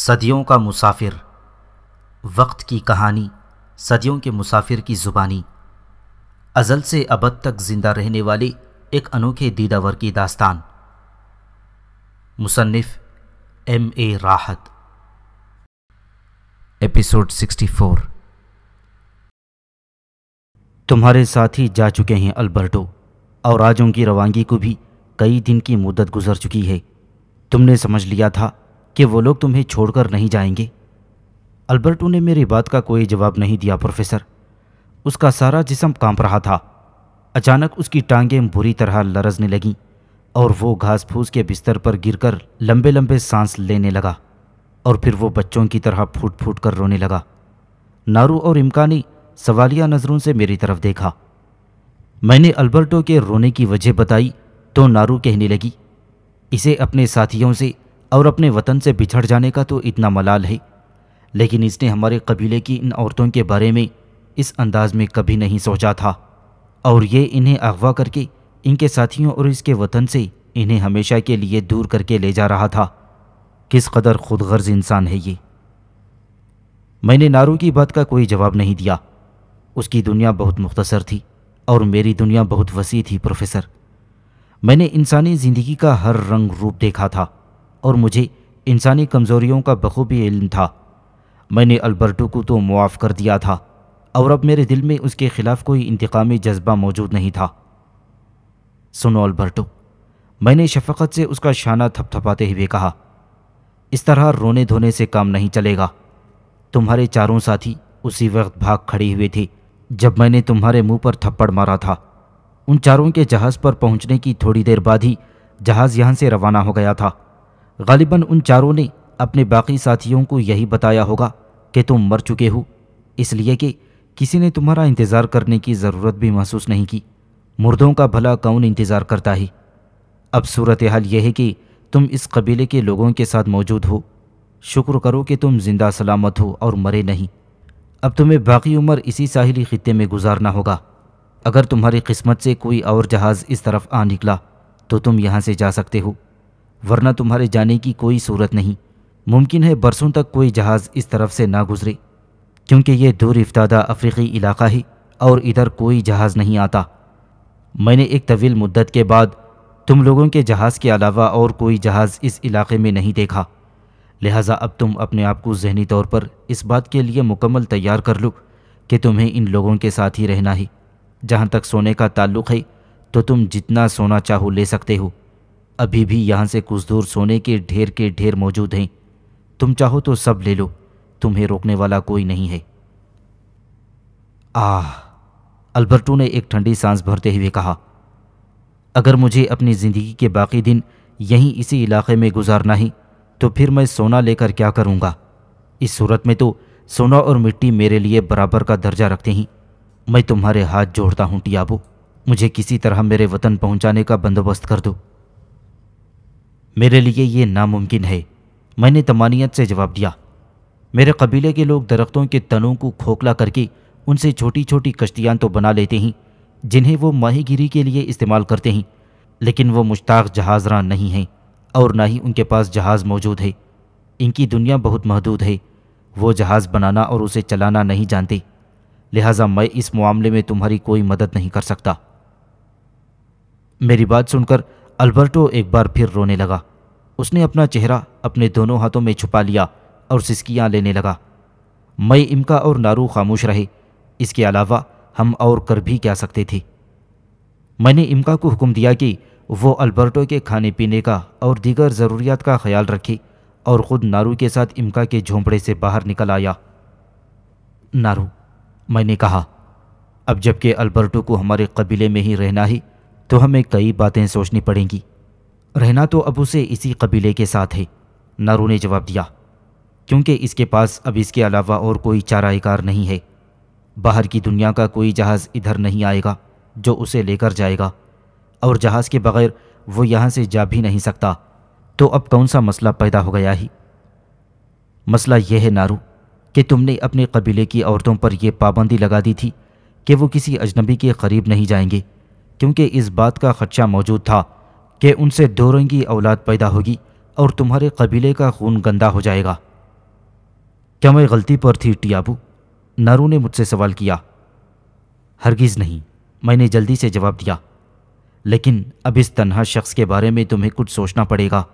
सदियों का मुसाफिर वक्त की कहानी सदियों के मुसाफिर की ज़ुबानी अज़ल से अबद तक ज़िंदा रहने वाले एक अनोखे दीदावर की दास्तान मुसन्फ़ एम ए राहत एपिसोड 64 तुम्हारे साथ ही जा चुके हैं अल्बर्टो और आज उनकी रवानगी को भी कई दिन की मुद्दत गुजर चुकी है तुमने समझ लिया था कि वो लोग तुम्हें छोड़कर नहीं जाएंगे अल्बर्टो ने मेरी बात का कोई जवाब नहीं दिया प्रोफेसर उसका सारा जिसम कांप रहा था अचानक उसकी टांगें बुरी तरह लरजने लगीं और वो घास फूस के बिस्तर पर गिरकर लंबे लंबे सांस लेने लगा और फिर वो बच्चों की तरह फूट फूट कर रोने लगा नारू और इमकानी सवालिया नज़रों से मेरी तरफ देखा मैंने अल्बर्टो के रोने की वजह बताई तो नारू कहने लगी इसे अपने साथियों से और अपने वतन से बिछड़ जाने का तो इतना मलाल है लेकिन इसने हमारे कबीले की इन औरतों के बारे में इस अंदाज में कभी नहीं सोचा था और ये इन्हें अगवा करके इनके साथियों और इसके वतन से इन्हें हमेशा के लिए दूर करके ले जा रहा था किस कदर खुदगर्ज इंसान है ये मैंने नारू की बात का कोई जवाब नहीं दिया उसकी दुनिया बहुत मुख्तसर थी और मेरी दुनिया बहुत वसी थी प्रोफेसर मैंने इंसानी ज़िंदगी का हर रंग रूप देखा था और मुझे इंसानी कमज़ोरियों का बखूबी इल्म था मैंने अल्बर्टो को तो मुआफ़ कर दिया था और अब मेरे दिल में उसके ख़िलाफ़ कोई इंतकामी जज्बा मौजूद नहीं था सुनो अल्बर्टो मैंने शफकत से उसका शाना थपथपाते हुए कहा इस तरह रोने धोने से काम नहीं चलेगा तुम्हारे चारों साथी उसी वक्त भाग खड़े हुए थे जब मैंने तुम्हारे मुंह पर थप्पड़ मारा था उन चारों के जहाज़ पर पहुंचने की थोड़ी देर बाद ही जहाज़ यहां से रवाना हो गया था गालिबा उन चारों ने अपने बाकी साथियों को यही बताया होगा कि तुम मर चुके हो इसलिए कि किसी ने तुम्हारा इंतज़ार करने की ज़रूरत भी महसूस नहीं की मुर्दों का भला कौन इंतज़ार करता है अब सूरत हाल यह है कि तुम इस कबीले के लोगों के साथ मौजूद हो शुक्र करो कि तुम जिंदा सलामत हो और मरे नहीं अब तुम्हें बाकी उम्र इसी साहिली खत्े में गुजारना होगा अगर तुम्हारी किस्मत से कोई और जहाज़ इस तरफ आ निकला तो तुम यहाँ से जा सकते हो वरना तुम्हारे जाने की कोई सूरत नहीं मुमकिन है बरसों तक कोई जहाज़ इस तरफ से ना गुजरे क्योंकि यह दूर इफ्तादा अफ्रीकी इलाका है और इधर कोई जहाज़ नहीं आता मैंने एक तवील मुद्दत के बाद तुम लोगों के जहाज़ के अलावा और कोई जहाज़ इस इलाके में नहीं देखा लिहाजा अब तुम अपने आप को जहनी तौर पर इस बात के लिए मुकम्मल तैयार कर लो कि तुम्हें इन लोगों के साथ ही रहना ही जहाँ तक सोने का ताल्लुक़ है तो तुम जितना सोना चाहो ले सकते हो अभी भी यहाँ से कुछ दूर सोने के ढेर के ढेर मौजूद हैं तुम चाहो तो सब ले लो तुम्हें रोकने वाला कोई नहीं है आह अल्बर्टो ने एक ठंडी सांस भरते हुए कहा अगर मुझे अपनी ज़िंदगी के बाकी दिन यहीं इसी इलाके में गुजारना ही तो फिर मैं सोना लेकर क्या करूँगा इस सूरत में तो सोना और मिट्टी मेरे लिए बराबर का दर्जा रखते ही मैं तुम्हारे हाथ जोड़ता हूँ टियाबो मुझे किसी तरह मेरे वतन पहुँचाने का बंदोबस्त कर दो मेरे लिए ये नामुमकिन है मैंने तमानियत से जवाब दिया मेरे कबीले के लोग दरख्तों के तनों को खोखला करके उनसे छोटी छोटी कश्तियां तो बना लेते हैं जिन्हें वो माहिगिरी के लिए इस्तेमाल करते हैं लेकिन वो मुश्ताक जहाजरान नहीं हैं और ना ही उनके पास जहाज़ मौजूद है इनकी दुनिया बहुत महदूद है वो जहाज़ बनाना और उसे चलाना नहीं जानते लिहाजा मैं इस मामले में तुम्हारी कोई मदद नहीं कर सकता मेरी बात सुनकर अल्बर्टो एक बार फिर रोने लगा उसने अपना चेहरा अपने दोनों हाथों में छुपा लिया और सिसकियां लेने लगा मैं इमका और नारू खामोश रहे इसके अलावा हम और कर भी क्या सकते थे मैंने इमका को हुक्म दिया कि वो अल्बर्टो के खाने पीने का और दीगर ज़रूरियात का ख्याल रखी और ख़ुद नारू के साथ इमका के झोंपड़े से बाहर निकल आया नारू मैंने कहा अब जबकि अल्बर्टो को हमारे कबीले में ही रहना ही तो हमें कई बातें सोचनी पड़ेंगी रहना तो अब उसे इसी कबीले के साथ है नारू ने जवाब दिया क्योंकि इसके पास अब इसके अलावा और कोई चाराकार नहीं है बाहर की दुनिया का कोई जहाज़ इधर नहीं आएगा जो उसे लेकर जाएगा और जहाज़ के बगैर वो यहाँ से जा भी नहीं सकता तो अब कौन सा मसला पैदा हो गया ही मसला यह है नारू कि तुमने अपने कबीले की औरतों पर यह पाबंदी लगा दी थी कि वो किसी अजनबी के करीब नहीं जाएंगे क्योंकि इस बात का खदशा मौजूद था कि उनसे दो रंगी औलाद पैदा होगी और तुम्हारे कबीले का खून गंदा हो जाएगा क्या मैं गलती पर थी टियाबू नारू ने मुझसे सवाल किया हरगिज़ नहीं मैंने जल्दी से जवाब दिया लेकिन अब इस तनहा शख्स के बारे में तुम्हें कुछ सोचना पड़ेगा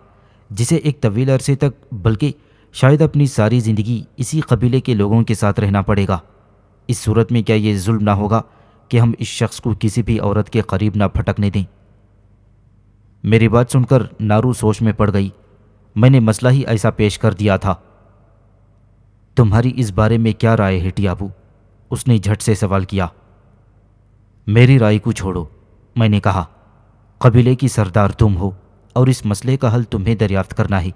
जिसे एक तवील अरसे तक बल्कि शायद अपनी सारी ज़िंदगी इसी कबीले के लोगों के साथ रहना पड़ेगा इस सूरत में क्या ये जुल्म ना होगा कि हम इस शख्स को किसी भी औरत के करीब ना फटकने दें मेरी बात सुनकर नारू सोच में पड़ गई मैंने मसला ही ऐसा पेश कर दिया था तुम्हारी इस बारे में क्या राय है टियाबू उसने झट से सवाल किया मेरी राय को छोड़ो मैंने कहा कबीले की सरदार तुम हो और इस मसले का हल तुम्हें दरियाफ्त करना है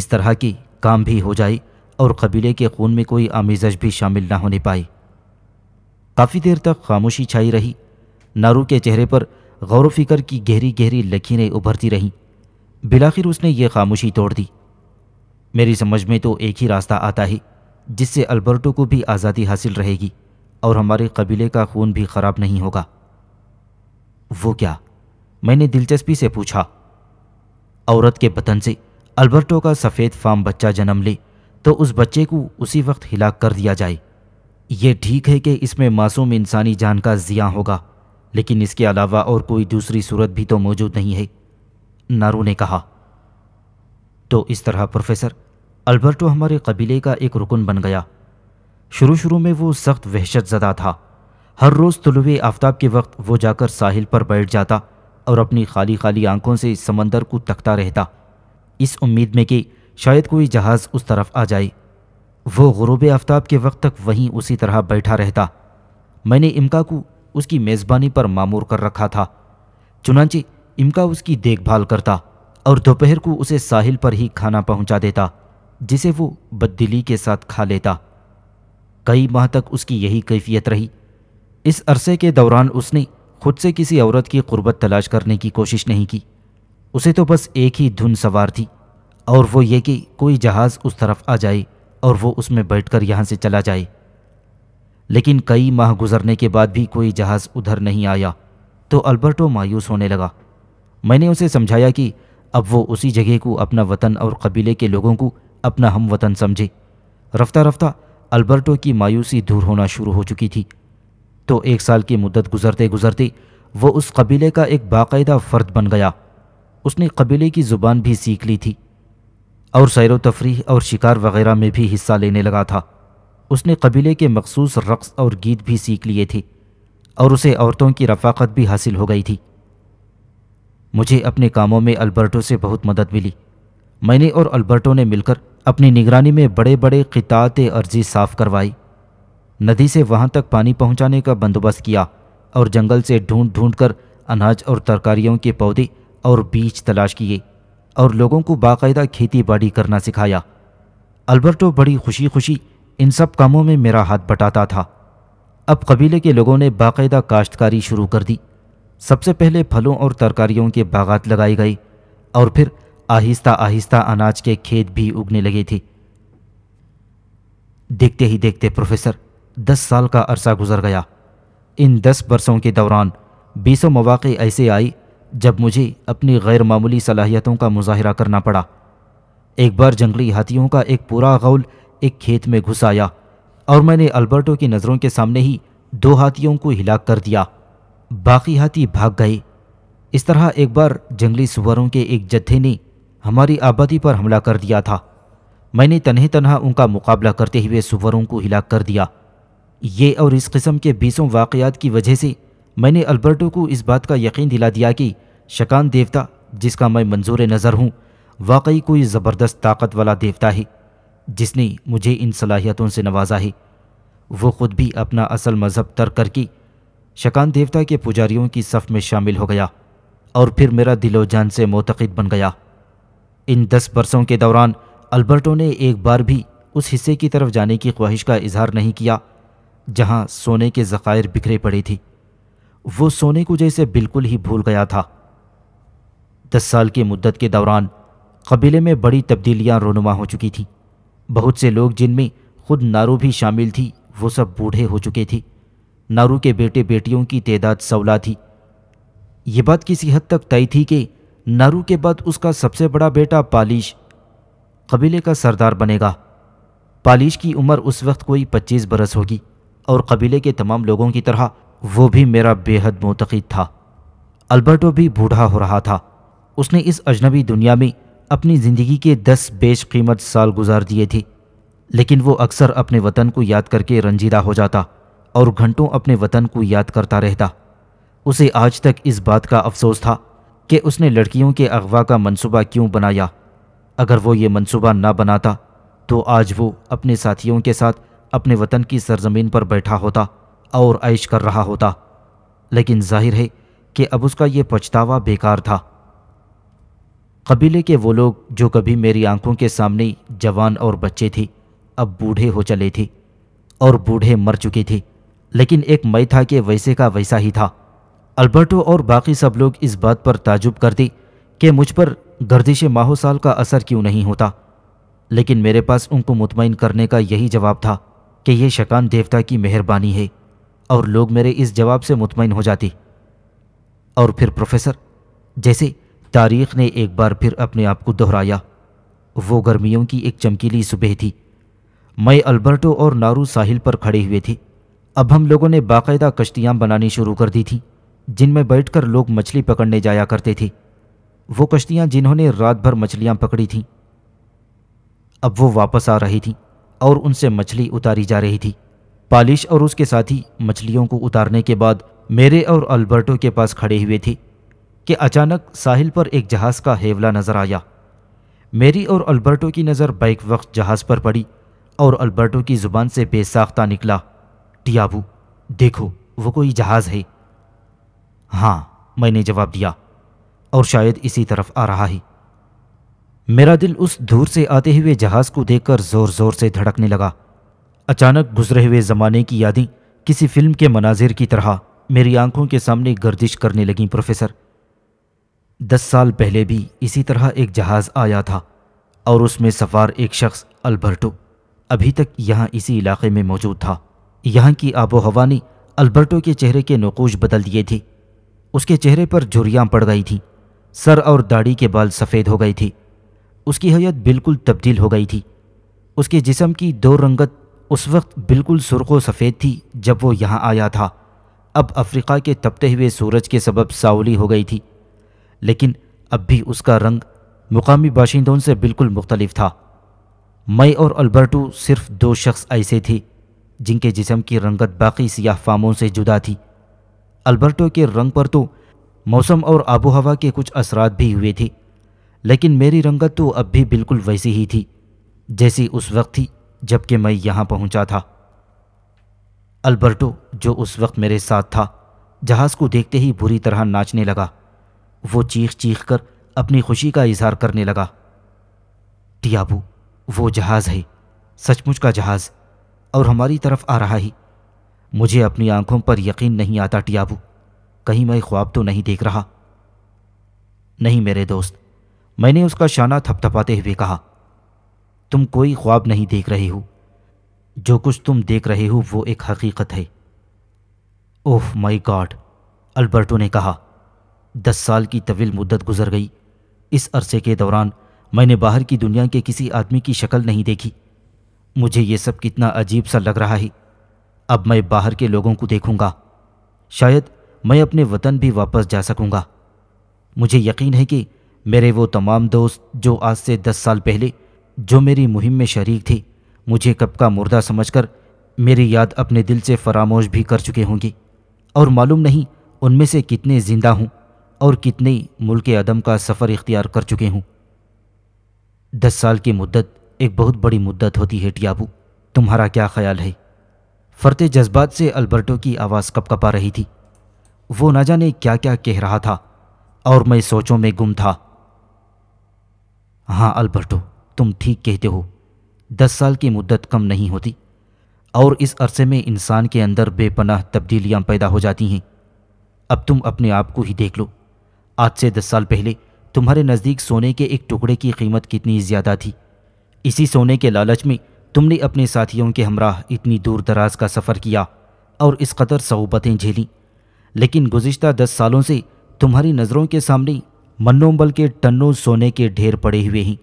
इस तरह की काम भी हो जाए और कबीले के खून में कोई आमेजश भी शामिल ना होने पाए काफ़ी देर तक खामोशी छाई रही नारू के चेहरे पर गौर फिक्र की गहरी गहरी लकीरें उभरती रहीं बिलाखिर उसने ये खामोशी तोड़ दी मेरी समझ में तो एक ही रास्ता आता है जिससे अल्बर्टो को भी आज़ादी हासिल रहेगी और हमारे कबीले का खून भी ख़राब नहीं होगा वो क्या मैंने दिलचस्पी से पूछा औरत के बतन से अल्बर्टो का सफ़ेद फार्म बच्चा जन्म ले तो उस बच्चे को उसी वक्त हिला कर दिया जाए ये ठीक है कि इसमें मासूम इंसानी जान का ज़िया होगा लेकिन इसके अलावा और कोई दूसरी सूरत भी तो मौजूद नहीं है नारू ने कहा तो इस तरह प्रोफेसर अल्बर्टो हमारे कबीले का एक रुकन बन गया शुरू शुरू में वो सख्त वहशत ज़दा था हर रोज़ तुलवे आफ्ताब के वक्त वो जाकर साहिल पर बैठ जाता और अपनी खाली खाली आंखों से समंदर को तकता रहता इस उम्मीद में कि शायद कोई जहाज़ उस तरफ आ जाए वो गुरूब आफ्ताब के वक्त तक वहीं उसी तरह बैठा रहता मैंने इमका को उसकी मेज़बानी पर मामूर कर रखा था चुनाचे इमका उसकी देखभाल करता और दोपहर को उसे साहिल पर ही खाना पहुंचा देता जिसे वो बददिली के साथ खा लेता कई माह तक उसकी यही कैफियत रही इस अरसे के दौरान उसने खुद से किसी औरत की कुर्बत तलाश करने की कोशिश नहीं की उसे तो बस एक ही धुन सवार थी और वो ये कि कोई जहाज़ उस तरफ आ जाए और वो उसमें बैठकर यहाँ से चला जाए लेकिन कई माह गुजरने के बाद भी कोई जहाज़ उधर नहीं आया तो अल्बर्टो मायूस होने लगा मैंने उसे समझाया कि अब वो उसी जगह को अपना वतन और कबीले के लोगों को अपना हम वतन समझे रफ्ता रफ्ता अल्बर्टो की मायूसी दूर होना शुरू हो चुकी थी तो एक साल की मुद्दत गुजरते गुजरते वो उस कबीले का एक बाकायदा फ़र्द बन गया उसने कबीले की ज़ुबान भी सीख ली थी और सैर तफरी और शिकार वगैरह में भी हिस्सा लेने लगा था उसने कबीले के मखसूस रक़्स और गीत भी सीख लिए थे और उसे औरतों की रफाकत भी हासिल हो गई थी मुझे अपने कामों में अल्बर्टो से बहुत मदद मिली मैंने और अल्बर्टो ने मिलकर अपनी निगरानी में बड़े बड़े खिताते अर्जी साफ़ करवाई नदी से वहाँ तक पानी पहुँचाने का बंदोबस्त किया और जंगल से ढूंढ ढूंढ कर अनाज और तरकारियों के पौधे और बीज तलाश किए और लोगों को बाकायदा खेती बाड़ी करना सिखाया अल्बर्टो बड़ी खुशी खुशी इन सब कामों में मेरा हाथ बटाता था अब कबीले के लोगों ने बाकायदा काश्तकारी शुरू कर दी सबसे पहले फलों और तरकारियों के बागात लगाए गए और फिर आहिस्ता आहिस्ता अनाज के खेत भी उगने लगे थे देखते ही देखते प्रोफेसर दस साल का अरसा गुजर गया इन दस बरसों के दौरान बीसों मौाक़ ऐसे आए जब मुझे अपनी गैर मामूली सलाहियतों का मुजाहरा करना पड़ा एक बार जंगली हाथियों का एक पूरा गौल एक खेत में घुस आया और मैंने अल्बर्टो की नज़रों के सामने ही दो हाथियों को हिला कर दिया बाकी हाथी भाग गए इस तरह एक बार जंगली सुअरों के एक जत्थे ने हमारी आबादी पर हमला कर दिया था मैंने तनह तनहा उनका मुकाबला करते हुए सुअरों को हिला कर दिया ये और इस कस्म के बीसों वाकयात की वजह से मैंने अल्बर्टो को इस बात का यकीन दिला दिया कि शकान देवता जिसका मैं मंजूर नज़र हूँ वाकई कोई ज़बरदस्त ताकत वाला देवता है जिसने मुझे इन सलाहियतों से नवाजा है वो ख़ुद भी अपना असल मज़हब तर्क करके शकान देवता के पुजारियों की सफ़ में शामिल हो गया और फिर मेरा दिलो जान से मोतकद बन गया इन दस बरसों के दौरान अल्बर्टो ने एक बार भी उस हिस्से की तरफ जाने की ख्वाहिश का इजहार नहीं किया जहाँ सोने के ज़ख़ायर बिखरे पड़े थी वो सोने को जैसे बिल्कुल ही भूल गया था दस साल की मुद्दत के दौरान कबीले में बड़ी तब्दीलियां रोनुमा हो चुकी थीं बहुत से लोग जिनमें खुद नारू भी शामिल थी वो सब बूढ़े हो चुके थे नारू के बेटे बेटियों की तादाद सौला थी ये बात किसी हद तक तय थी कि नारू के बाद उसका सबसे बड़ा बेटा पालिश कबीले का सरदार बनेगा पालिश की उम्र उस वक्त कोई पच्चीस बरस होगी और कबीले के तमाम लोगों की तरह वो भी मेरा बेहद मोतकद था अल्बर्टो भी बूढ़ा हो रहा था उसने इस अजनबी दुनिया में अपनी ज़िंदगी के दस बेश कीमत साल गुजार दिए थे लेकिन वो अक्सर अपने वतन को याद करके रंजीदा हो जाता और घंटों अपने वतन को याद करता रहता उसे आज तक इस बात का अफसोस था कि उसने लड़कियों के अगवा का मंसूबा क्यों बनाया अगर वो ये मंसूबा ना बनाता तो आज वो अपने साथियों के साथ अपने वतन की सरजमीन पर बैठा होता और ऐश कर रहा होता लेकिन जाहिर है कि अब उसका यह पछतावा बेकार था कबीले के वो लोग जो कभी मेरी आंखों के सामने जवान और बच्चे थे अब बूढ़े हो चले थे और बूढ़े मर चुके थे लेकिन एक मई था कि वैसे का वैसा ही था अल्बर्टो और बाकी सब लोग इस बात पर ताजुब करते कि मुझ पर गर्दिश माहो साल का असर क्यों नहीं होता लेकिन मेरे पास उनको मुतमिन करने का यही जवाब था कि यह शकान देवता की मेहरबानी है और लोग मेरे इस जवाब से मुतमिन हो जाते और फिर प्रोफेसर जैसे तारीख ने एक बार फिर अपने आप को दोहराया वो गर्मियों की एक चमकीली सुबह थी मैं अल्बर्टो और नारू साहिल पर खड़े हुए थे अब हम लोगों ने बाकायदा कश्तियाँ बनानी शुरू कर दी थी जिनमें बैठकर लोग मछली पकड़ने जाया करते थे वो कश्तियाँ जिन्होंने रात भर मछलियाँ पकड़ी थीं अब वो वापस आ रही थीं और उनसे मछली उतारी जा रही थी पालिश और उसके साथी मछलियों को उतारने के बाद मेरे और अल्बर्टो के पास खड़े हुए थे कि अचानक साहिल पर एक जहाज़ का हेवला नज़र आया मेरी और अल्बर्टो की नज़र बैक वक्त जहाज़ पर पड़ी और अल्बर्टो की ज़ुबान से बेसाख्ता निकला टियाबू देखो वो कोई जहाज़ है हाँ मैंने जवाब दिया और शायद इसी तरफ आ रहा है मेरा दिल उस दूर से आते हुए जहाज़ को देखकर ज़ोर ज़ोर से धड़कने लगा अचानक गुजरे हुए ज़माने की यादें किसी फिल्म के मनाजिर की तरह मेरी आंखों के सामने गर्दिश करने लगी प्रोफेसर दस साल पहले भी इसी तरह एक जहाज़ आया था और उसमें सफार एक शख्स अल्बर्टो अभी तक यहाँ इसी इलाके में मौजूद था यहाँ की आबो हवा ने अल्बर्टो के चेहरे के नकोश बदल दिए थे उसके चेहरे पर झुरियाँ पड़ गई थी सर और दाढ़ी के बाल सफ़ेद हो गई थी उसकी हयत बिल्कुल तब्दील हो गई थी उसके जिसम की दो रंगत उस वक्त बिल्कुल सुरख व सफ़ेद थी जब वो यहाँ आया था अब अफ्रीका के तपते हुए सूरज के सबब सावली हो गई थी लेकिन अब भी उसका रंग मुकामी बाशिंदों से बिल्कुल मुख्तलिफ था मई और अल्बर्टो सिर्फ दो शख्स ऐसे थे जिनके जिसम की रंगत बाकी सियाह फामों से जुदा थी अल्बर्टो के रंग पर तो मौसम और आबो हवा के कुछ असरात भी हुए थे लेकिन मेरी रंगत तो अब भी बिल्कुल वैसी ही थी जैसी उस वक्त थी जबकि मैं यहाँ पहुंचा था अल्बर्टो जो उस वक्त मेरे साथ था जहाज़ को देखते ही बुरी तरह नाचने लगा वो चीख चीख कर अपनी खुशी का इजहार करने लगा टियाबू वो जहाज़ है सचमुच का जहाज़ और हमारी तरफ आ रहा ही मुझे अपनी आंखों पर यकीन नहीं आता टियाबू कहीं मैं ख्वाब तो नहीं देख रहा नहीं मेरे दोस्त मैंने उसका शाना थपथपाते हुए कहा तुम कोई ख्वाब नहीं देख रहे हो जो कुछ तुम देख रहे हो वो एक हकीकत है ओह माय गॉड अल्बर्टो ने कहा दस साल की तवील मुद्दत गुजर गई इस अरसे के दौरान मैंने बाहर की दुनिया के किसी आदमी की शक्ल नहीं देखी मुझे ये सब कितना अजीब सा लग रहा है अब मैं बाहर के लोगों को देखूंगा शायद मैं अपने वतन भी वापस जा सकूंगा मुझे यकीन है कि मेरे वो तमाम दोस्त जो आज से दस साल पहले जो मेरी मुहिम में शरीक थे मुझे कब का मुर्दा समझकर मेरी याद अपने दिल से फरामोश भी कर चुके होंगे और मालूम नहीं उनमें से कितने ज़िंदा हूँ और कितने मुल्क अदम का सफ़र इख्तियार कर चुके हूँ दस साल की मुद्दत एक बहुत बड़ी मुद्दत होती है टियाबू तुम्हारा क्या ख्याल है फरते जज्बात से अल्बर्टो की आवाज़ कप कपा रही थी वो ना जाने क्या क्या कह रहा था और मैं सोचों में गुम था हाँ अल्बर्टो तुम ठीक कहते हो दस साल की मुद्दत कम नहीं होती और इस अरसे में इंसान के अंदर बेपनाह तब्दीलियाँ पैदा हो जाती हैं अब तुम अपने आप को ही देख लो आज से दस साल पहले तुम्हारे नज़दीक सोने के एक टुकड़े की कीमत कितनी ज़्यादा थी इसी सोने के लालच में तुमने अपने साथियों के हमराह इतनी दूर दराज का सफ़र किया और इस कदर सहूबतें झेलीं लेकिन गुज्त दस सालों से तुम्हारी नज़रों के सामने मनोम्बल के टन्नों सोने के ढेर पड़े हुए हैं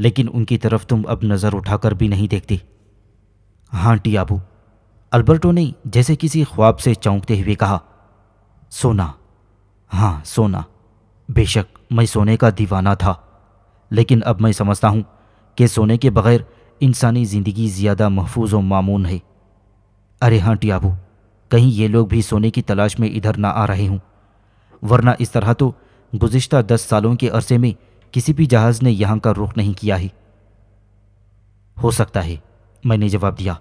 लेकिन उनकी तरफ तुम अब नज़र उठाकर भी नहीं देखते हाँ टियाबू अल्बर्टो ने जैसे किसी ख्वाब से चौंकते हुए कहा सोना हाँ सोना बेशक मैं सोने का दीवाना था लेकिन अब मैं समझता हूँ कि सोने के बगैर इंसानी ज़िंदगी ज़्यादा महफूज और मामून है अरे हाँ टियाबू कहीं ये लोग भी सोने की तलाश में इधर ना आ रहे हूं वरना इस तरह तो गुज्त दस सालों के अरसे में किसी भी जहाज़ ने यहाँ का रुख नहीं किया है हो सकता है मैंने जवाब दिया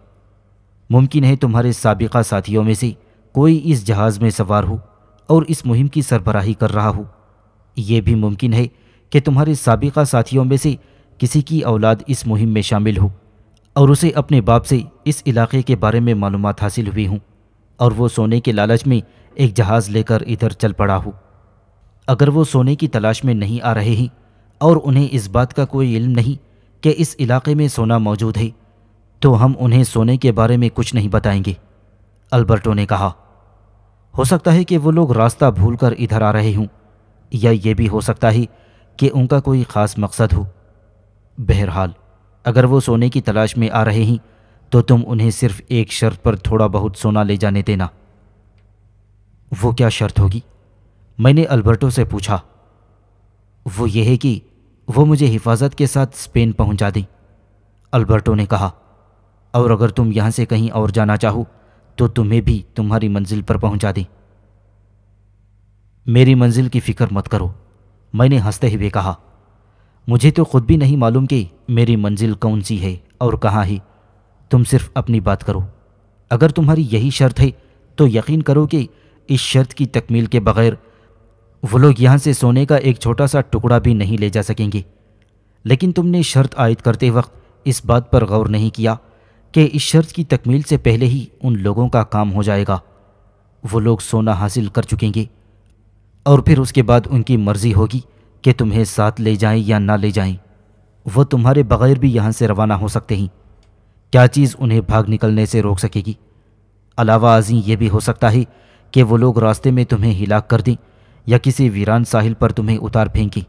मुमकिन है तुम्हारे सबका साथियों में से कोई इस जहाज़ में सवार हो और इस मुहिम की सरबराही कर रहा हो यह भी मुमकिन है कि तुम्हारे सबका साथियों में से किसी की औलाद इस मुहिम में शामिल हो और उसे अपने बाप से इस इलाके के बारे में मालूम हासिल हुई हूँ और वो सोने के लालच में एक जहाज़ लेकर इधर चल पड़ा हो अगर वो सोने की तलाश में नहीं आ रहे हैं और उन्हें इस बात का कोई इल्म नहीं कि इस इलाके में सोना मौजूद है तो हम उन्हें सोने के बारे में कुछ नहीं बताएंगे अल्बर्टो ने कहा हो सकता है कि वो लोग रास्ता भूलकर इधर आ रहे हों या ये भी हो सकता है कि उनका कोई ख़ास मकसद हो बहरहाल अगर वो सोने की तलाश में आ रहे हैं तो तुम उन्हें सिर्फ एक शर्त पर थोड़ा बहुत सोना ले जाने देना वो क्या शर्त होगी मैंने अल्बर्टो से पूछा वो ये है कि वो मुझे हिफाजत के साथ स्पेन पहुंचा दें अल्बर्टो ने कहा और अगर तुम यहां से कहीं और जाना चाहो तो तुम्हें भी तुम्हारी मंजिल पर पहुंचा दें मेरी मंजिल की फ़िक्र मत करो मैंने हंसते हुए कहा मुझे तो खुद भी नहीं मालूम कि मेरी मंजिल कौन सी है और कहाँ है तुम सिर्फ अपनी बात करो अगर तुम्हारी यही शर्त है तो यकीन करो कि इस शर्त की तकमील के बगैर वो लोग यहाँ से सोने का एक छोटा सा टुकड़ा भी नहीं ले जा सकेंगे लेकिन तुमने शर्त आयद करते वक्त इस बात पर गौर नहीं किया कि इस शर्त की तकमील से पहले ही उन लोगों का काम हो जाएगा वो लोग सोना हासिल कर चुकेंगे और फिर उसके बाद उनकी मर्ज़ी होगी कि तुम्हें साथ ले जाएं या ना ले जाएं वो तुम्हारे बगैर भी यहाँ से रवाना हो सकते हैं क्या चीज़ उन्हें भाग निकलने से रोक सकेगी अलावा आजी ये भी हो सकता है कि वो लोग रास्ते में तुम्हें हिला कर दें या किसी वीरान साहिल पर तुम्हें उतार फेंकी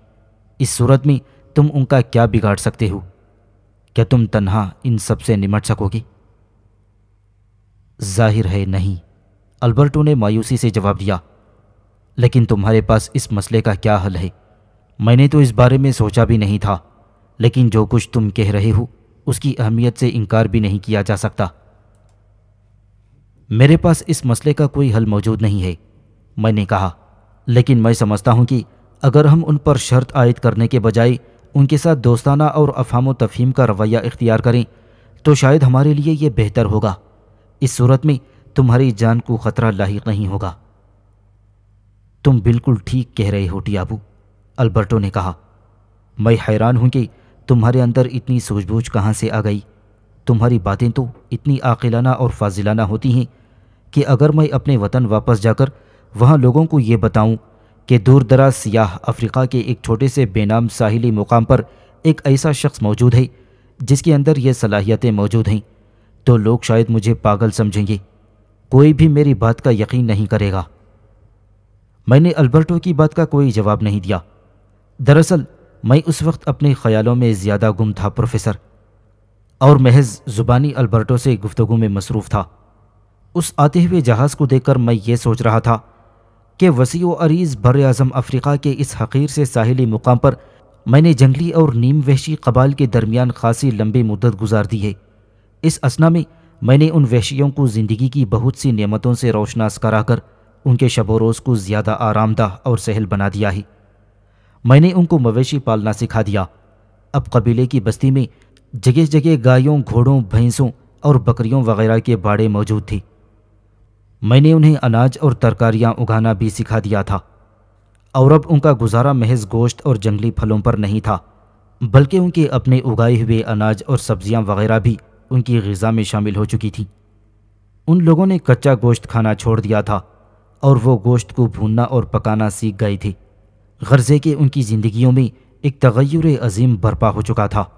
इस सूरत में तुम उनका क्या बिगाड़ सकते हो क्या तुम तन्हा इन सब से निमट सकोगी जाहिर है नहीं अल्बर्टो ने मायूसी से जवाब दिया लेकिन तुम्हारे पास इस मसले का क्या हल है मैंने तो इस बारे में सोचा भी नहीं था लेकिन जो कुछ तुम कह रहे हो उसकी अहमियत से इनकार भी नहीं किया जा सकता मेरे पास इस मसले का कोई हल मौजूद नहीं है मैंने कहा लेकिन मैं समझता हूँ कि अगर हम उन पर शर्त आयद करने के बजाय उनके साथ दोस्ताना और अफहम तफहीम का रवैया इख्तियार करें तो शायद हमारे लिए यह बेहतर होगा इस सूरत में तुम्हारी जान को ख़तरा लाक नहीं होगा तुम बिल्कुल ठीक कह रहे हो टियाबू अल्बर्टो ने कहा मैं हैरान हूँ कि तुम्हारे अंदर इतनी सूझबूझ कहाँ से आ गई तुम्हारी बातें तो इतनी आकिलाना और फाजिलाना होती हैं कि अगर मैं अपने वतन वापस जाकर वहाँ लोगों को ये बताऊँ कि दूर दराज सियाह अफ्रीका के एक छोटे से बेनाम साहिली मुकाम पर एक ऐसा शख्स मौजूद है जिसके अंदर ये सलाहियतें मौजूद हैं तो लोग शायद मुझे पागल समझेंगे कोई भी मेरी बात का यकीन नहीं करेगा मैंने अल्बर्टो की बात का कोई जवाब नहीं दिया दरअसल मैं उस वक्त अपने ख्यालों में ज़्यादा गुम था प्रोफेसर और महज ज़ुबानी अल्बर्टो से गुफ्तगु में मसरूफ़ था उस आते हुए जहाज़ को देखकर मैं ये सोच रहा था कि वसी अरीज़ बर अज़म अफ्रीका के इस हकीर से साहिली मुकाम पर मैंने जंगली और नीम वहशी कबाल के दरमियान खासी लंबी मुद्दत गुजार दी है इस असना में मैंने उन वहशियों को ज़िंदगी की बहुत सी नियमतों से रोशनास कराकर उनके शबोरोज़ को ज़्यादा आरामदाह और सहल बना दिया है मैंने उनको मवेशी पालना सिखा दिया अब कबीले की बस्ती में जगह जगह गायों घोड़ों भैंसों और बकरियों वगैरह के बाड़े मौजूद थे मैंने उन्हें अनाज और तरकारियाँ उगाना भी सिखा दिया था और अब उनका गुजारा महज गोश्त और जंगली फलों पर नहीं था बल्कि उनके अपने उगाए हुए अनाज और सब्जियां वगैरह भी उनकी गज़ा में शामिल हो चुकी थीं उन लोगों ने कच्चा गोश्त खाना छोड़ दिया था और वो गोश्त को भूनना और पकाना सीख गए थे गर्जे के उनकी ज़िंदगियों में एक तगैर अजीम बर्पा हो चुका था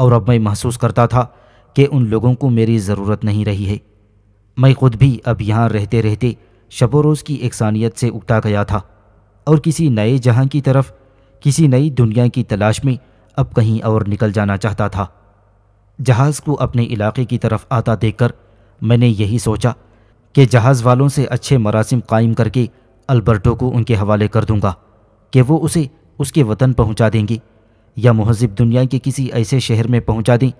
और अब मैं महसूस करता था कि उन लोगों को मेरी ज़रूरत नहीं रही है मैं खुद भी अब यहाँ रहते रहते शबो रोज़ की एकसानियत से उगता गया था और किसी नए जहाँ की तरफ किसी नई दुनिया की तलाश में अब कहीं और निकल जाना चाहता था जहाज़ को अपने इलाके की तरफ आता देखकर मैंने यही सोचा कि जहाज़ वालों से अच्छे मरासिम कायम करके अल्बर्टो को उनके हवाले कर दूंगा कि वो उसे उसके वतन पहुंचा देंगे या महजब दुनिया के किसी ऐसे शहर में पहुंचा दें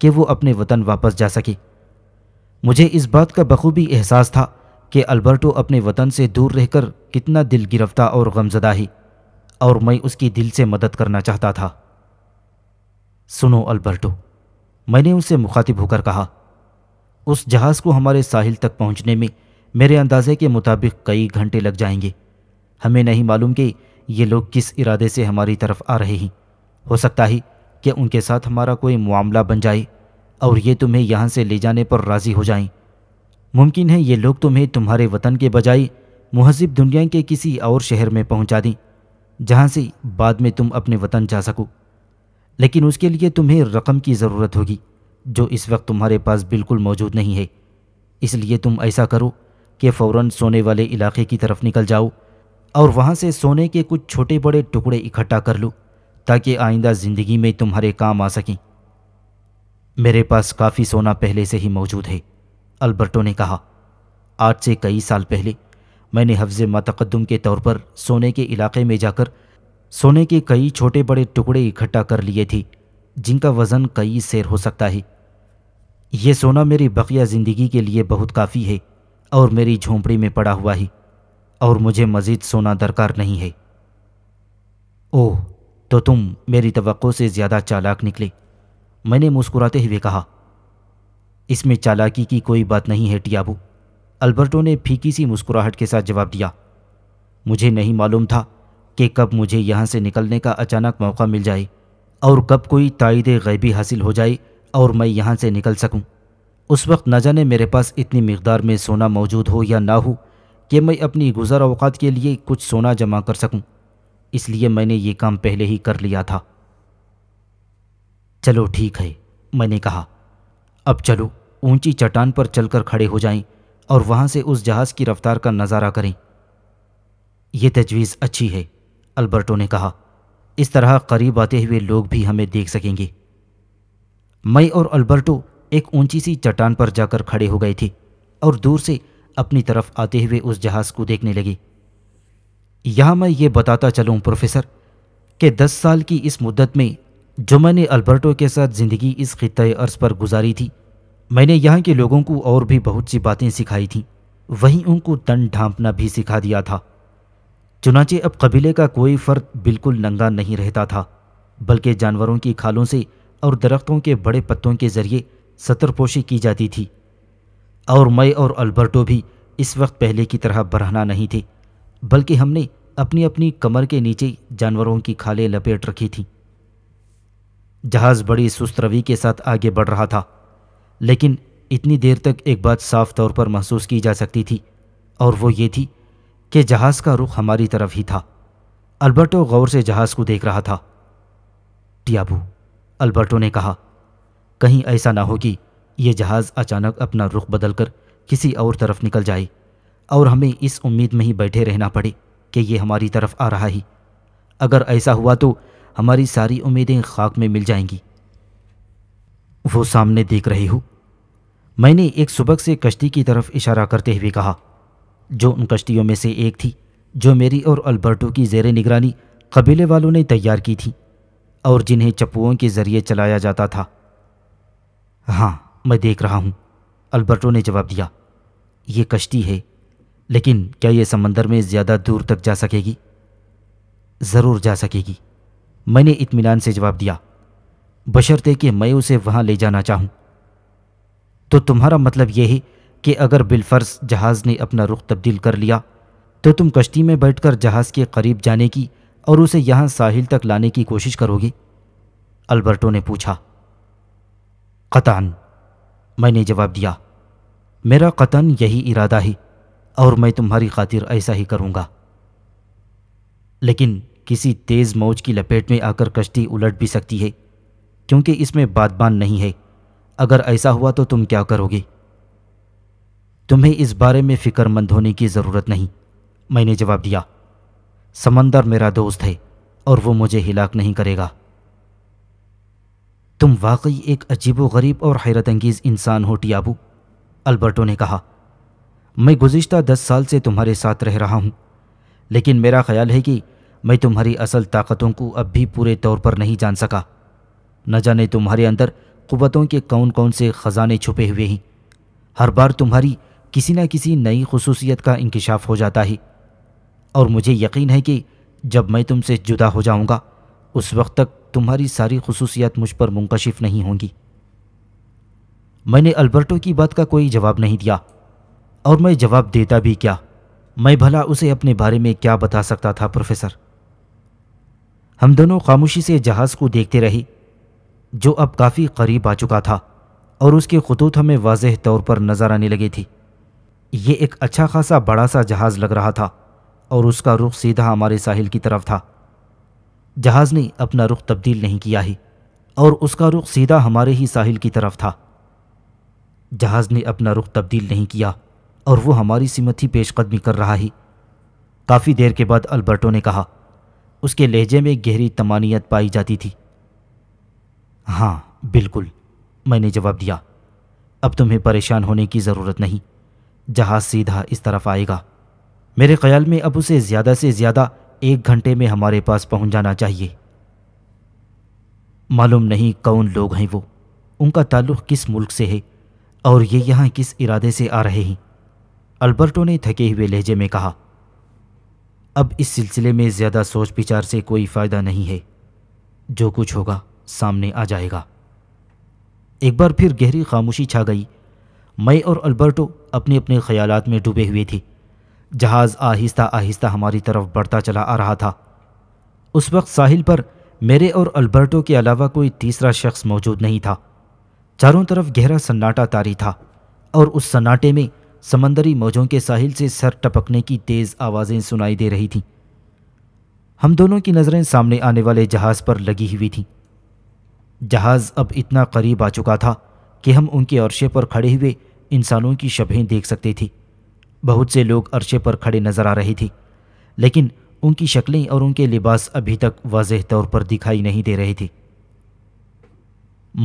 कि वो अपने वतन वापस जा सके मुझे इस बात का बखूबी एहसास था कि अल्बर्टो अपने वतन से दूर रहकर कितना दिल गिरफ्तार और गमजदा ही और मैं उसकी दिल से मदद करना चाहता था सुनो अल्बर्टो मैंने उनसे मुखातिब होकर कहा उस जहाज़ को हमारे साहिल तक पहुंचने में मेरे अंदाजे के मुताबिक कई घंटे लग जाएंगे हमें नहीं मालूम कि ये लोग किस इरादे से हमारी तरफ आ रहे हैं हो सकता ही कि उनके साथ हमारा कोई मामला बन जाए और ये तुम्हें यहाँ से ले जाने पर राज़ी हो जाएं। मुमकिन है ये लोग तुम्हें तुम्हारे वतन के बजाय महसिब दुनिया के किसी और शहर में पहुँचा दें जहाँ से बाद में तुम अपने वतन जा सको लेकिन उसके लिए तुम्हें रकम की ज़रूरत होगी जो इस वक्त तुम्हारे पास बिल्कुल मौजूद नहीं है इसलिए तुम ऐसा करो कि फ़ौर सोने वाले इलाके की तरफ निकल जाओ और वहाँ से सोने के कुछ छोटे बड़े टुकड़े इकट्ठा कर लो ताकि आइंदा ज़िंदगी में तुम्हारे काम आ सकें मेरे पास काफ़ी सोना पहले से ही मौजूद है अल्बर्टो ने कहा आज से कई साल पहले मैंने हफ्ज़ मतकदम के तौर पर सोने के इलाके में जाकर सोने के कई छोटे बड़े टुकड़े इकट्ठा कर लिए थे जिनका वज़न कई शेर हो सकता है ये सोना मेरी बकिया ज़िंदगी के लिए बहुत काफ़ी है और मेरी झोंपड़ी में पड़ा हुआ है और मुझे मज़ीद सोना दरकार नहीं है ओह तो तुम मेरी तो से ज़्यादा चालाक निकले मैंने मुस्कुराते हुए कहा इसमें चालाकी की कोई बात नहीं है टियाबू अल्बर्टो ने फीकी सी मुस्कुराहट के साथ जवाब दिया मुझे नहीं मालूम था कि कब मुझे यहाँ से निकलने का अचानक मौका मिल जाए और कब कोई तायद गैबी हासिल हो जाए और मैं यहाँ से निकल सकूँ उस वक्त न जाने मेरे पास इतनी मकदार में सोना मौजूद हो या ना हो कि मैं अपनी गुजर अवकात के लिए कुछ सोना जमा कर सकूं। इसलिए मैंने ये काम पहले ही कर लिया था चलो ठीक है मैंने कहा अब चलो ऊंची चट्टान पर चलकर खड़े हो जाएं और वहाँ से उस जहाज़ की रफ़्तार का नज़ारा करें यह तजवीज़ अच्छी है अल्बर्टो ने कहा इस तरह करीब आते हुए लोग भी हमें देख सकेंगे मैं और अल्बर्टो एक ऊंची सी चट्टान पर जाकर खड़े हो गए थे और दूर से अपनी तरफ आते हुए उस जहाज़ को देखने लगे यहाँ मैं ये बताता चलूँ प्रोफेसर कि दस साल की इस मुद्दत में जो मैंने अल्बर्टो के साथ ज़िंदगी इस खत्े अर्ज़ पर गुजारी थी मैंने यहाँ के लोगों को और भी बहुत सी बातें सिखाई थीं वहीं उनको तन ढांपना भी सिखा दिया था चुनाचे अब कबीले का कोई फ़र्द बिल्कुल नंगा नहीं रहता था बल्कि जानवरों की खालों से और दरख्तों के बड़े पत्तों के ज़रिए सतरपोशी की जाती थी और मैं और अल्बर्टो भी इस वक्त पहले की तरह बरहना नहीं थे बल्कि हमने अपनी अपनी कमर के नीचे जानवरों की खालें लपेट रखी थीं जहाज़ बड़ी सुस्त रवि के साथ आगे बढ़ रहा था लेकिन इतनी देर तक एक बात साफ तौर पर महसूस की जा सकती थी और वो ये थी कि जहाज़ का रुख हमारी तरफ ही था अल्बर्टो गौर से जहाज़ को देख रहा था टियाबू अल्बर्टो ने कहा कहीं ऐसा ना हो कि ये जहाज़ अचानक अपना रुख बदल कर किसी और तरफ निकल जाए और हमें इस उम्मीद में ही बैठे रहना पड़े कि ये हमारी तरफ आ रहा ही अगर ऐसा हुआ तो हमारी सारी उम्मीदें खाक में मिल जाएंगी वो सामने देख रही हो मैंने एक सुबक से कश्ती की तरफ इशारा करते हुए कहा जो उन कश्तियों में से एक थी जो मेरी और अल्बर्टो की जेर निगरानी कबीले वालों ने तैयार की थी और जिन्हें चप्पुओं के ज़रिए चलाया जाता था हाँ मैं देख रहा हूँ अल्बर्टो ने जवाब दिया ये कश्ती है लेकिन क्या यह समंदर में ज़्यादा दूर तक जा सकेगी ज़रूर जा सकेगी मैंने इतमान से जवाब दिया बशर्ते कि मैं उसे वहाँ ले जाना चाहूँ तो तुम्हारा मतलब यही कि अगर बिलफर्ज जहाज़ ने अपना रुख तब्दील कर लिया तो तुम कश्ती में बैठकर जहाज़ के करीब जाने की और उसे यहाँ साहिल तक लाने की कोशिश करोगे अल्बर्टो ने पूछा कतान मैंने जवाब दिया मेरा कतन यही इरादा है और मैं तुम्हारी खातिर ऐसा ही करूँगा लेकिन किसी तेज़ मौज की लपेट में आकर कश्ती उलट भी सकती है क्योंकि इसमें बादबान नहीं है अगर ऐसा हुआ तो तुम क्या करोगे तुम्हें इस बारे में फ़िक्रमंद होने की ज़रूरत नहीं मैंने जवाब दिया समंदर मेरा दोस्त है और वो मुझे हिलाक नहीं करेगा तुम वाकई एक अजीबो गरीब और हैरत अंगीज इंसान हो टियाबू अल्बर्टो ने कहा मैं गुज्त दस साल से तुम्हारे साथ रह रहा हूँ लेकिन मेरा ख्याल है कि मैं तुम्हारी असल ताकतों को अब भी पूरे तौर पर नहीं जान सका न जाने तुम्हारे अंदर कुतों के कौन कौन से ख़जाने छुपे हुए हैं हर बार तुम्हारी किसी न किसी नई खसूसियत का इंकशाफ हो जाता है और मुझे यकीन है कि जब मैं तुमसे जुदा हो जाऊंगा उस वक्त तक तुम्हारी सारी खसूसियात मुझ पर मुंकशिफ नहीं होंगी मैंने अल्बर्टो की बात का कोई जवाब नहीं दिया और मैं जवाब देता भी क्या मैं भला उसे अपने बारे में क्या बता सकता था प्रोफेसर हम दोनों खामोशी से जहाज़ को देखते रहे जो अब काफ़ी करीब आ चुका था और उसके खतूत हमें वाज तौर पर नज़र आने लगी थी ये एक अच्छा खासा बड़ा सा जहाज़ लग रहा था और उसका रुख सीधा हमारे साहिल की तरफ था जहाज़ ने अपना रुख तब्दील नहीं किया ही और उसका रुख सीधा हमारे ही साहिल की तरफ था जहाज़ ने अपना रुख तब्दील नहीं किया और वो हमारी सिमत ही पेशकदमी कर रहा ही काफ़ी देर के बाद अल्बर्टो ने कहा उसके लहजे में गहरी तमानियत पाई जाती थी हाँ बिल्कुल मैंने जवाब दिया अब तुम्हें परेशान होने की ज़रूरत नहीं जहाज़ सीधा इस तरफ आएगा मेरे ख्याल में अब उसे ज़्यादा से ज़्यादा एक घंटे में हमारे पास पहुँच जाना चाहिए मालूम नहीं कौन लोग हैं वो उनका ताल्लुक़ किस मुल्क से है और ये यहाँ किस इरादे से आ रहे हैं अल्बर्टो ने थके हुए लहजे में कहा अब इस सिलसिले में ज़्यादा सोच विचार से कोई फ़ायदा नहीं है जो कुछ होगा सामने आ जाएगा एक बार फिर गहरी खामोशी छा गई मैं और अल्बर्टो अपने अपने ख्यालात में डूबे हुए थे जहाज़ आहिस्ता आहिस्ता हमारी तरफ बढ़ता चला आ रहा था उस वक्त साहिल पर मेरे और अल्बर्टो के अलावा कोई तीसरा शख्स मौजूद नहीं था चारों तरफ गहरा सन्नाटा तारी था और उस सन्नाटे में समंदरी मौजों के साहिल से सर टपकने की तेज़ आवाज़ें सुनाई दे रही थीं हम दोनों की नज़रें सामने आने वाले जहाज़ पर लगी हुई थीं जहाज़ अब इतना करीब आ चुका था कि हम उनके अरशे पर खड़े हुए इंसानों की शबें देख सकते थे बहुत से लोग अरशे पर खड़े नज़र आ रहे थे लेकिन उनकी शक्लें और उनके लिबास अभी तक वाज तौर पर दिखाई नहीं दे रहे थे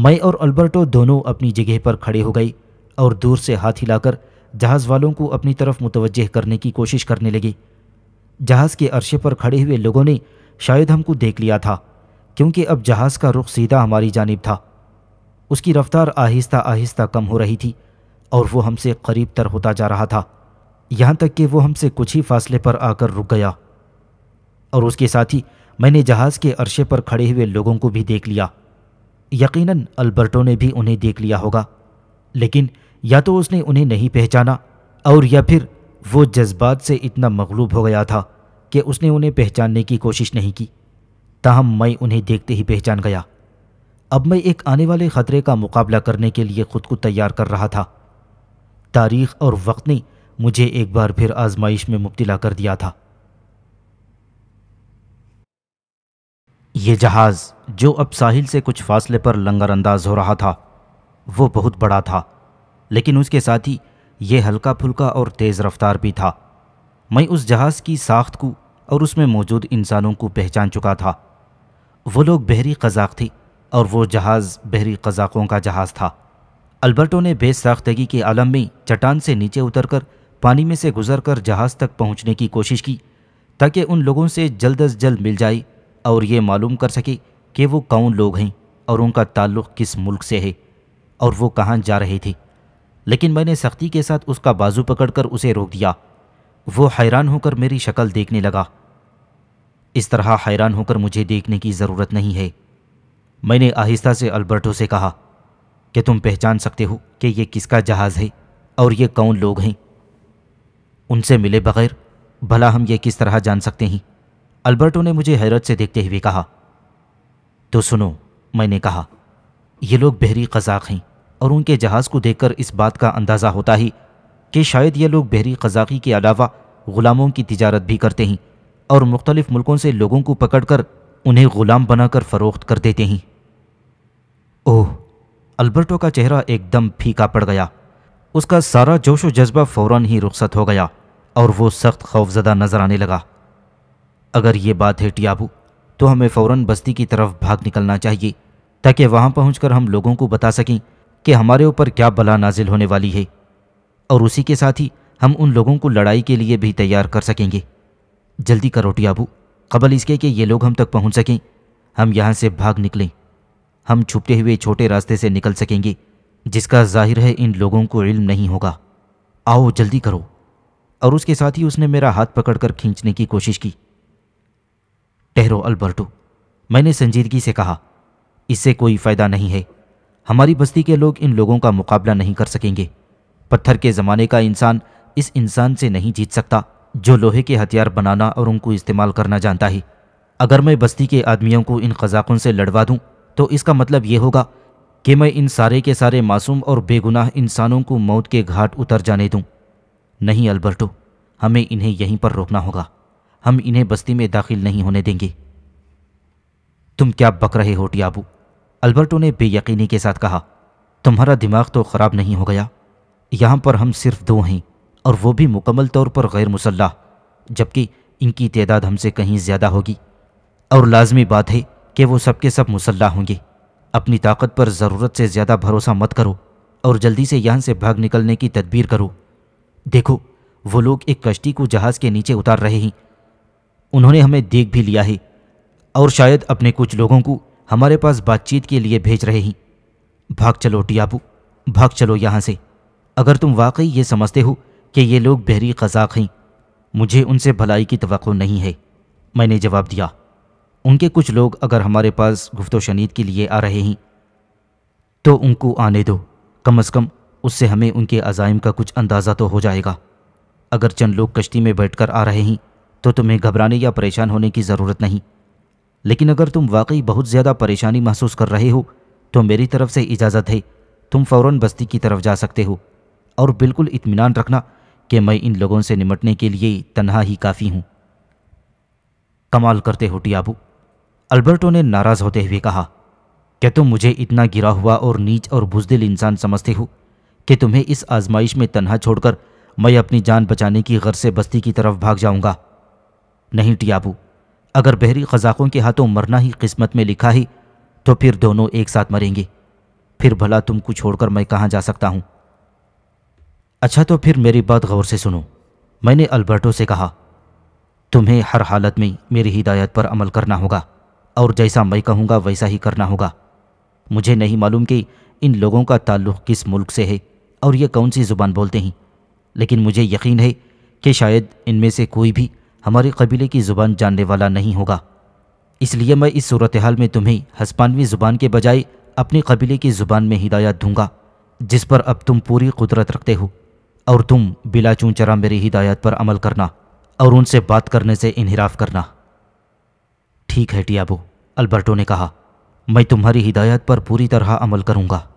मैं और अल्बर्टो दोनों अपनी जगह पर खड़े हो गए और दूर से हाथ हिलाकर जहाज़ वालों को अपनी तरफ मुतवजह करने की कोशिश करने लगी जहाज़ के अरशे पर खड़े हुए लोगों ने शायद हमको देख लिया था क्योंकि अब जहाज़ का रुख सीधा हमारी जानब था उसकी रफ़्तार आहिस्ता आहिस्ता कम हो रही थी और वो हमसे करीब तर होता जा रहा था यहाँ तक कि वो हमसे कुछ ही फासले पर आकर रुक गया और उसके साथ ही मैंने जहाज़ के अरशे पर खड़े हुए लोगों को भी देख लिया यकीनन अल्बर्टो ने भी उन्हें देख लिया होगा लेकिन या तो उसने उन्हें नहीं पहचाना और या फिर वो जज्बात से इतना मगलूब हो गया था कि उसने उन्हें पहचानने की कोशिश नहीं की ताहम मैं उन्हें देखते ही पहचान गया अब मैं एक आने वाले ख़तरे का मुकाबला करने के लिए ख़ुद को तैयार कर रहा था तारीख और वक्त ने मुझे एक बार फिर आजमाइश में मुब्तला कर दिया था ये जहाज़ जो अब साहिल से कुछ फासले पर लंगर अंदाज हो रहा था वो बहुत बड़ा था लेकिन उसके साथ ही ये हल्का फुल्का और तेज़ रफ्तार भी था मैं उस जहाज़ की साख्त को और उसमें मौजूद इंसानों को पहचान चुका था वो लोग बहरी कजाक थे और वो जहाज़ बहरी कजाकों का जहाज़ था अल्बर्टो ने बेसाख्तगी के आलम में चट्टान से नीचे उतरकर पानी में से गुजरकर जहाज़ तक पहुंचने की कोशिश की ताकि उन लोगों से जल्द अज जल्द मिल जाए और ये मालूम कर सके कि वो कौन लोग हैं और उनका ताल्लुक़ किस मुल्क से है और वो कहाँ जा रहे थे लेकिन मैंने सख्ती के साथ उसका बाजू पकड़कर उसे रोक दिया वो हैरान होकर मेरी शक्ल देखने लगा इस तरह हैरान होकर मुझे देखने की ज़रूरत नहीं है मैंने आहिस्ता से अल्बर्टो से कहा कि तुम पहचान सकते हो कि यह किसका जहाज़ है और ये कौन लोग हैं उनसे मिले बगैर भला हम ये किस तरह जान सकते हैं अल्बर्टो ने मुझे हैरत से देखते हुए कहा तो सुनो मैंने कहा ये लोग बहरी कजाक हैं और उनके जहाज़ को देखकर इस बात का अंदाज़ा होता ही कि शायद ये लोग बहरी कजाकी के अलावा ग़ुलामों की तजारत भी करते हैं और मुख्तलिफ़ मुल्कों से लोगों को पकड़ कर उन्हें ग़ुलाम बनाकर फ़रोख्त कर देते हैं ओह अल्बर्टो का चेहरा एकदम फीका पड़ गया उसका सारा जोश व जज्बा फ़ौर ही रुखसत हो गया और वो सख्त खौफजदा नज़र आने लगा अगर ये बात है टियाबू तो हमें फ़ौर बस्ती की तरफ भाग निकलना चाहिए ताकि वहाँ पहुँच हम लोगों को बता सकें कि हमारे ऊपर क्या बला नाजिल होने वाली है और उसी के साथ ही हम उन लोगों को लड़ाई के लिए भी तैयार कर सकेंगे जल्दी करो टियाबू कबल इसके कि ये लोग हम तक पहुंच सकें हम यहाँ से भाग निकलें हम छुपते हुए छोटे रास्ते से निकल सकेंगे जिसका जाहिर है इन लोगों को इल्म नहीं होगा आओ जल्दी करो और उसके साथ ही उसने मेरा हाथ पकड़कर खींचने की कोशिश की ठहरो अल्बर्टो मैंने संजीदगी से कहा इससे कोई फ़ायदा नहीं है हमारी बस्ती के लोग इन लोगों का मुकाबला नहीं कर सकेंगे पत्थर के ज़माने का इंसान इस इंसान से नहीं जीत सकता जो लोहे के हथियार बनाना और उनको इस्तेमाल करना जानता है अगर मैं बस्ती के आदमियों को इन कजाकों से लड़वा दूँ तो इसका मतलब ये होगा कि मैं इन सारे के सारे मासूम और बेगुनाह इंसानों को मौत के घाट उतर जाने दूँ नहीं अल्बर्टो हमें इन्हें यहीं पर रोकना होगा हम इन्हें बस्ती में दाखिल नहीं होने देंगे तुम क्या बक रहे हो टियाबू अल्बर्टो ने बेयकीनी के साथ कहा तुम्हारा दिमाग तो ख़राब नहीं हो गया यहां पर हम सिर्फ दो हैं और वो भी मुकम्मल तौर पर गैर मुसल्ला जबकि इनकी तदाद हमसे कहीं ज़्यादा होगी और लाजमी बात है कि वो सब सब मुसल्ह होंगे अपनी ताकत पर ज़रूरत से ज़्यादा भरोसा मत करो और जल्दी से यहां से भाग निकलने की तदबीर करो देखो वो लोग एक कश्ती को जहाज़ के नीचे उतार रहे हैं उन्होंने हमें देख भी लिया है और शायद अपने कुछ लोगों को हमारे पास बातचीत के लिए भेज रहे हैं भाग चलो टियापू भाग चलो यहाँ से अगर तुम वाकई ये समझते हो कि ये लोग बहरी कजाक हैं मुझे उनसे भलाई की तो नहीं है मैंने जवाब दिया उनके कुछ लोग अगर हमारे पास गुफ्त शनीद के लिए आ रहे हैं तो उनको आने दो कम अज़ कम उससे हमें उनके अजाइम का कुछ अंदाज़ा तो हो जाएगा अगर चंद लोग कश्ती में बैठकर आ रहे हैं तो तुम्हें घबराने या परेशान होने की ज़रूरत नहीं लेकिन अगर तुम वाकई बहुत ज़्यादा परेशानी महसूस कर रहे हो तो मेरी तरफ से इजाज़त है तुम फौरन बस्ती की तरफ जा सकते हो और बिल्कुल इत्मीनान रखना कि मैं इन लोगों से निमटने के लिए तन्हा ही काफ़ी हूँ कमाल करते हो टियाबू अल्बर्टो ने नाराज़ होते हुए कहा क्या तुम मुझे इतना गिरा हुआ और नीच और बुजदिल इंसान समझते हो कि तुम्हें इस आजमाइश में तन्हा छोड़कर मैं अपनी जान बचाने की गर से बस्ती की तरफ भाग जाऊंगा नहीं टियाबू अगर बहरी कजाकों के हाथों मरना ही किस्मत में लिखा ही तो फिर दोनों एक साथ मरेंगे फिर भला तुमको छोड़कर मैं कहाँ जा सकता हूँ अच्छा तो फिर मेरी बात गौर से सुनो मैंने अल्बर्टो से कहा तुम्हें हर हालत में मेरी हिदायत पर अमल करना होगा और जैसा मैं कहूँगा वैसा ही करना होगा मुझे नहीं मालूम कि इन लोगों का ताल्लुक़ किस मुल्क से है और ये कौन सी ज़ुबान बोलते हैं लेकिन मुझे यकीन है कि शायद इनमें से कोई भी हमारे कबीले की ज़ुबान जानने वाला नहीं होगा इसलिए मैं इस सूरत हाल में तुम्हें हस्पानवी ज़ुबान के बजाय अपने कबीले की ज़ुबान में हिदायत दूंगा जिस पर अब तुम पूरी कुदरत रखते हो और तुम बिला चूँ चरा मेरी हिदायत पर अमल करना और उनसे बात करने से इनहराफ करना ठीक है टियाबो अल्बर्टो ने कहा मैं तुम्हारी हिदायत पर पूरी तरह अमल करूँगा